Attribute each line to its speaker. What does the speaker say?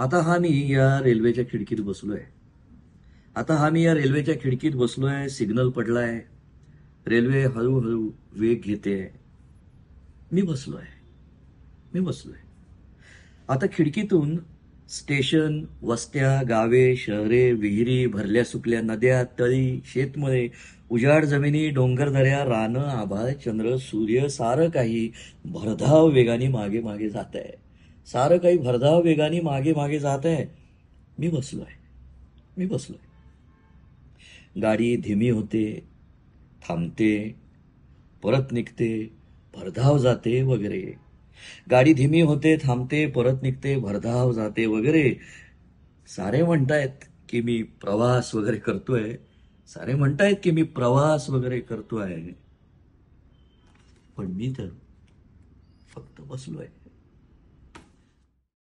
Speaker 1: आता हा मी या रेल्वेच्या खिडकीत बसलो आहे आता हा मी या रेल्वेच्या खिडकीत बसलो आहे सिग्नल पडलाय रेल्वे हळूहळू वेग घेते मी बसलो आहे मी बसलोय आता खिडकीतून स्टेशन वस्त्या गावे शहरे विहिरी भरल्या सुकल्या नद्या तळी शेतमळे उजाड जमिनी डोंगरदऱ्या रानं आभाळ चंद्र सूर्य सारं काही भरधाव वेगाने मागे मागे जात आहे सारं काही भरधाव वेगाने मागे मागे जात आहे मी बसलो आहे मी बसलो आहे गाडी धीमी होते थांबते परत निघते भरधाव जाते वगैरे गाडी धीमी होते थांबते परत निघते भरधाव जाते वगैरे सारे म्हणतायत की मी प्रवास वगैरे करतोय सारे म्हणतायत की मी प्रवास वगैरे करतोय पण मी तर फक्त बसलो आहे